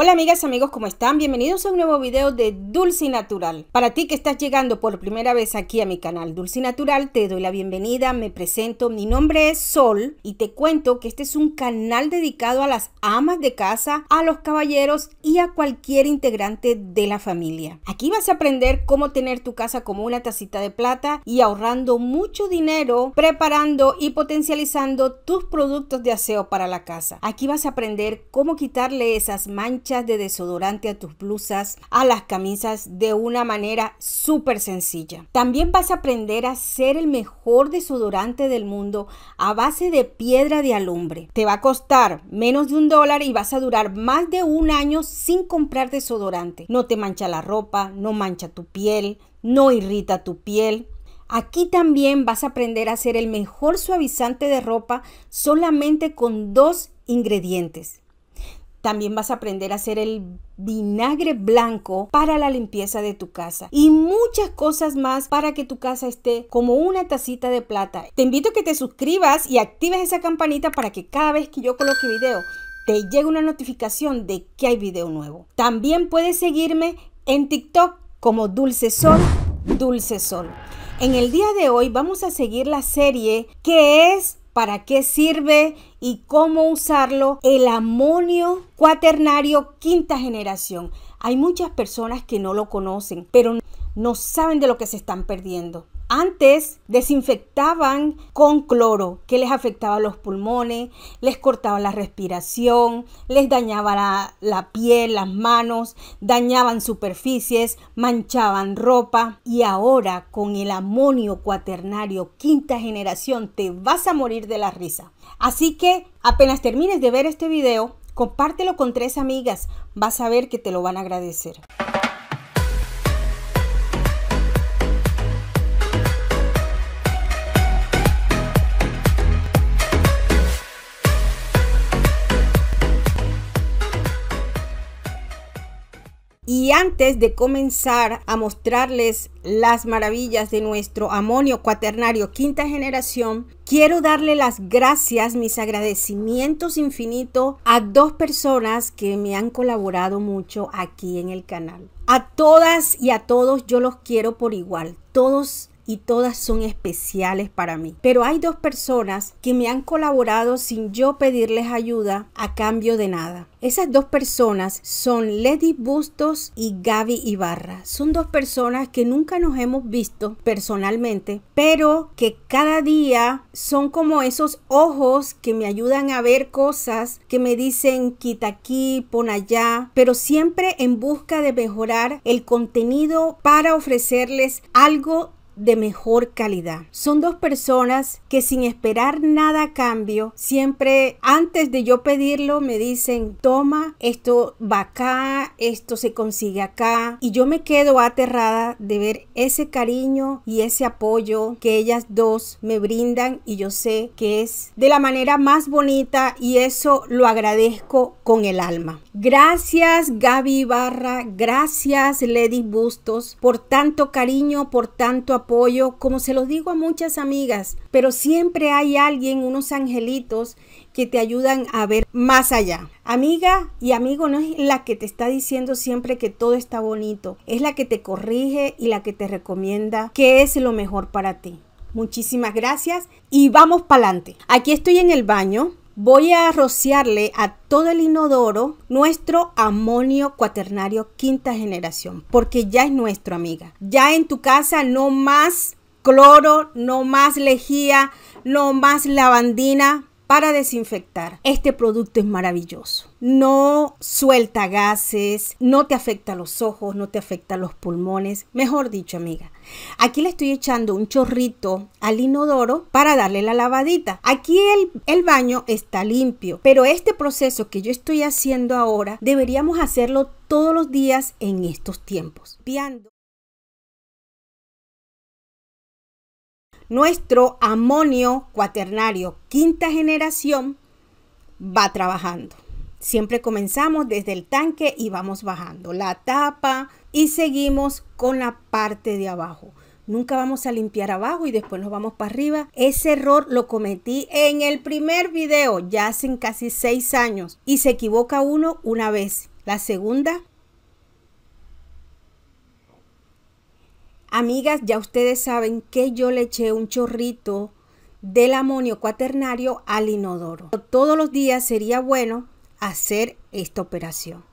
Hola amigas, amigos, ¿cómo están? Bienvenidos a un nuevo video de Dulce Natural. Para ti que estás llegando por primera vez aquí a mi canal Dulce Natural, te doy la bienvenida, me presento, mi nombre es Sol y te cuento que este es un canal dedicado a las amas de casa, a los caballeros y a cualquier integrante de la familia. Aquí vas a aprender cómo tener tu casa como una tacita de plata y ahorrando mucho dinero, preparando y potencializando tus productos de aseo para la casa. Aquí vas a aprender cómo quitarle esas manchas de desodorante a tus blusas, a las camisas de una manera súper sencilla. También vas a aprender a ser el mejor desodorante del mundo a base de piedra de alumbre. Te va a costar menos de un dólar y vas a durar más de un año sin comprar desodorante. No te mancha la ropa, no mancha tu piel, no irrita tu piel. Aquí también vas a aprender a ser el mejor suavizante de ropa solamente con dos ingredientes. También vas a aprender a hacer el vinagre blanco para la limpieza de tu casa y muchas cosas más para que tu casa esté como una tacita de plata. Te invito a que te suscribas y actives esa campanita para que cada vez que yo coloque video te llegue una notificación de que hay video nuevo. También puedes seguirme en TikTok como Dulce Sol, Dulce Sol. En el día de hoy vamos a seguir la serie que es para qué sirve y cómo usarlo el amonio cuaternario quinta generación. Hay muchas personas que no lo conocen, pero no saben de lo que se están perdiendo. Antes desinfectaban con cloro, que les afectaba los pulmones, les cortaba la respiración, les dañaba la, piel, las manos, dañaban superficies, manchaban ropa. Y ahora con el amonio cuaternario, quinta generación, te vas a morir de la risa. Así que apenas termines de ver este video, compártelo con tres amigas. Vas a ver que te lo van a agradecer. Y antes de comenzar a mostrarles las maravillas de nuestro amonio cuaternario quinta generación, quiero darle las gracias, mis agradecimientos infinitos a dos personas que me han colaborado mucho aquí en el canal. A todas y a todos yo los quiero por igual. Todos y todas son especiales para mí. Pero hay dos personas que me han colaborado sin yo pedirles ayuda a cambio de nada. Esas dos personas son Lady Bustos y Gaby Ibarra. Son dos personas que nunca nos hemos visto personalmente, pero que cada día son como esos ojos que me ayudan a ver cosas, que me dicen quita aquí, pon allá, pero siempre en busca de mejorar el contenido para ofrecerles algo de mejor calidad. Son dos personas que sin esperar nada a cambio, siempre antes de yo pedirlo me dicen, toma, esto va acá, esto se consigue acá. Y yo me quedo aterrada de ver ese cariño y ese apoyo que ellas dos me brindan y yo sé que es de la manera más bonita y eso lo agradezco con el alma. Gracias Gaby Barra, gracias Lady Bustos por tanto cariño, por tanto apoyo apoyo, como se los digo a muchas amigas, pero siempre hay alguien, unos angelitos, que te ayudan a ver más allá. Amiga y amigo no es la que te está diciendo siempre que todo está bonito, es la que te corrige y la que te recomienda qué es lo mejor para ti. Muchísimas gracias y vamos para adelante. Aquí estoy en el baño voy a rociarle a todo el inodoro nuestro amonio cuaternario quinta generación, porque ya es nuestro, amiga. Ya en tu casa no más cloro, no más lejía, no más lavandina, para desinfectar. Este producto es maravilloso. No suelta gases, no te afecta los ojos, no te afecta los pulmones. Mejor dicho, amiga, aquí le estoy echando un chorrito al inodoro para darle la lavadita. Aquí el, baño está limpio, pero este proceso que yo estoy haciendo ahora deberíamos hacerlo todos los días en estos tiempos. nuestro amonio cuaternario, quinta generación, va trabajando. Siempre comenzamos desde el tanque y vamos bajando la tapa y seguimos con la parte de abajo. Nunca vamos a limpiar abajo y después nos vamos para arriba. Ese error lo cometí en el primer video, ya hace casi seis años. Y se equivoca uno una vez. La segunda Amigas, ya ustedes saben que yo le eché un chorrito del amonio cuaternario al inodoro. Todos los días sería bueno hacer esta operación.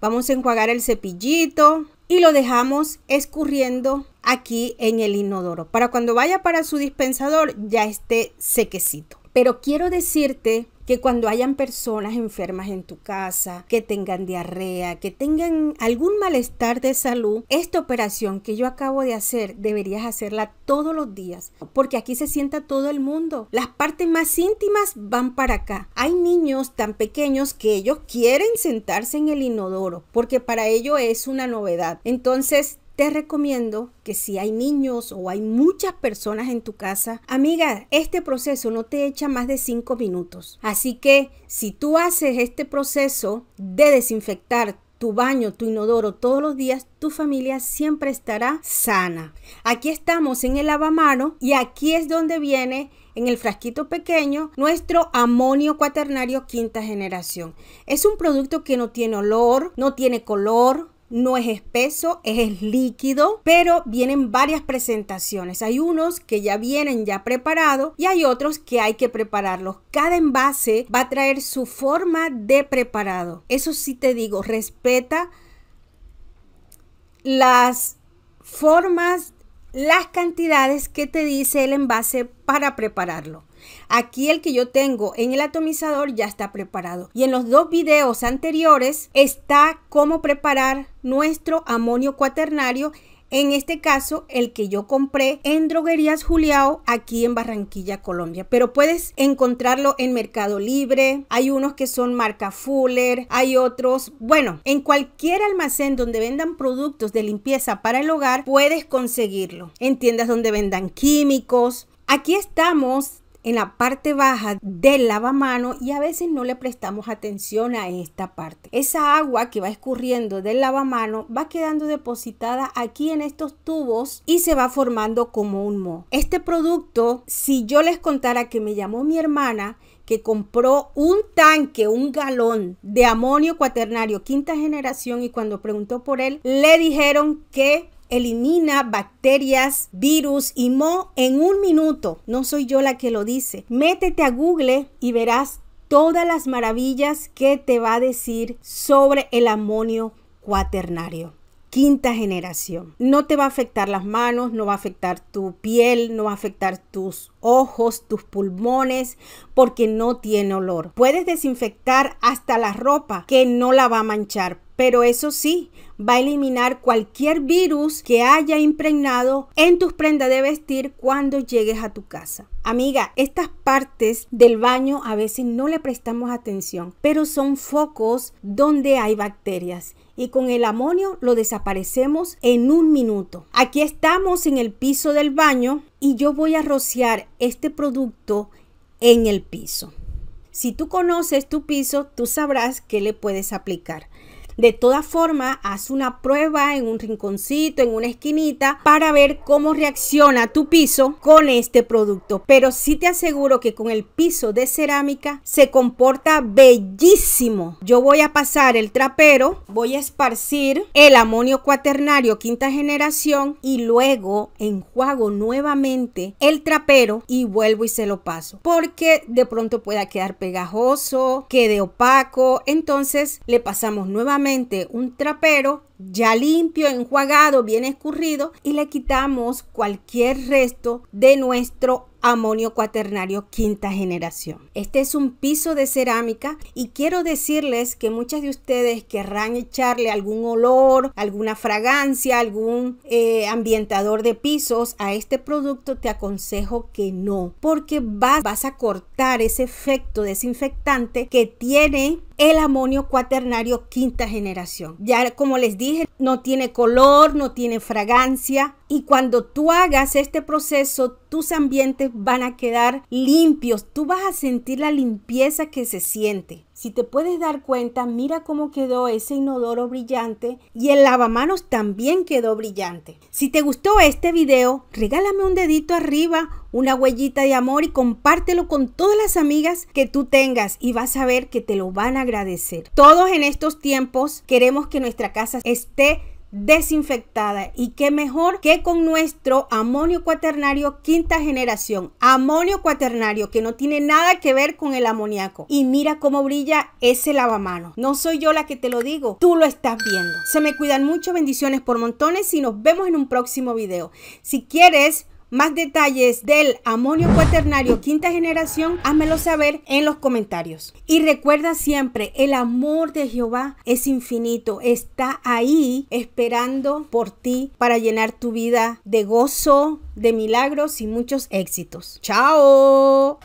Vamos a enjuagar el cepillito y lo dejamos escurriendo aquí en el inodoro para cuando vaya para su dispensador ya esté sequecito. Pero quiero decirte que cuando hayan personas enfermas en tu casa, que tengan diarrea, que tengan algún malestar de salud, esta operación que yo acabo de hacer deberías hacerla todos los días, porque aquí se sienta todo el mundo. Las partes más íntimas van para acá. Hay niños tan pequeños que ellos quieren sentarse en el inodoro, porque para ellos es una novedad. Entonces, te recomiendo que si hay niños o hay muchas personas en tu casa, amiga, este proceso no te echa más de 5 minutos. Así que si tú haces este proceso de desinfectar tu baño, tu inodoro todos los días, tu familia siempre estará sana. Aquí estamos en el lavamano y aquí es donde viene en el frasquito pequeño nuestro amonio cuaternario quinta generación. Es un producto que no tiene olor, no tiene color, no es espeso, es líquido, pero vienen varias presentaciones. Hay unos que ya vienen ya preparados y hay otros que hay que prepararlos. Cada envase va a traer su forma de preparado. Eso sí te digo, respeta las formas, las cantidades que te dice el envase para prepararlo. Aquí el que yo tengo en el atomizador ya está preparado. Y en los dos videos anteriores está cómo preparar nuestro amonio cuaternario en este caso, el que yo compré en Droguerías Juliao, aquí en Barranquilla, Colombia. Pero puedes encontrarlo en Mercado Libre, hay unos que son marca Fuller, hay otros, bueno, en cualquier almacén donde vendan productos de limpieza para el hogar, puedes conseguirlo. En tiendas donde vendan químicos. Aquí estamos en la parte baja del lavamano y a veces no le prestamos atención a esta parte. Esa agua que va escurriendo del lavamano va quedando depositada aquí en estos tubos y se va formando como un moho. Este producto, si yo les contara que me llamó mi hermana, que compró un tanque, un galón de amonio cuaternario quinta generación y cuando preguntó por él, le dijeron que elimina bacterias, virus y mo en un minuto. No soy yo la que lo dice. Métete a Google y verás todas las maravillas que te va a decir sobre el amonio cuaternario quinta generación. No te va a afectar las manos, no va a afectar tu piel, no va a afectar tus ojos, tus pulmones, porque no tiene olor. Puedes desinfectar hasta la ropa que no la va a manchar pero eso sí, va a eliminar cualquier virus que haya impregnado en tus prendas de vestir cuando llegues a tu casa. Amiga, estas partes del baño a veces no le prestamos atención, pero son focos donde hay bacterias y con el amonio lo desaparecemos en un minuto. Aquí estamos en el piso del baño y yo voy a rociar este producto en el piso. Si tú conoces tu piso, tú sabrás qué le puedes aplicar. De todas formas, haz una prueba en un rinconcito, en una esquinita, para ver cómo reacciona tu piso con este producto. Pero sí te aseguro que con el piso de cerámica se comporta bellísimo. Yo voy a pasar el trapero, voy a esparcir el amonio cuaternario quinta generación y luego enjuago nuevamente el trapero y vuelvo y se lo paso. Porque de pronto pueda quedar pegajoso, quede opaco. Entonces le pasamos nuevamente un trapero ya limpio, enjuagado, bien escurrido y le quitamos cualquier resto de nuestro amonio cuaternario quinta generación. Este es un piso de cerámica y quiero decirles que muchas de ustedes querrán echarle algún olor, alguna fragancia, algún eh, ambientador de pisos a este producto, te aconsejo que no, porque vas, vas a cortar ese efecto desinfectante que tiene el amonio cuaternario quinta generación. Ya como les dije, no tiene color, no tiene fragancia, y cuando tú hagas este proceso, tus ambientes van a quedar limpios. Tú vas a sentir la limpieza que se siente. Si te puedes dar cuenta, mira cómo quedó ese inodoro brillante y el lavamanos también quedó brillante. Si te gustó este video, regálame un dedito arriba, una huellita de amor y compártelo con todas las amigas que tú tengas y vas a ver que te lo van a agradecer. Todos en estos tiempos queremos que nuestra casa esté desinfectada y qué mejor que con nuestro amonio cuaternario quinta generación amonio cuaternario que no tiene nada que ver con el amoníaco y mira cómo brilla ese lavamano no soy yo la que te lo digo tú lo estás viendo se me cuidan mucho bendiciones por montones y nos vemos en un próximo video si quieres más detalles del amonio cuaternario quinta generación, házmelo saber en los comentarios. Y recuerda siempre, el amor de Jehová es infinito, está ahí esperando por ti para llenar tu vida de gozo, de milagros y muchos éxitos. ¡Chao!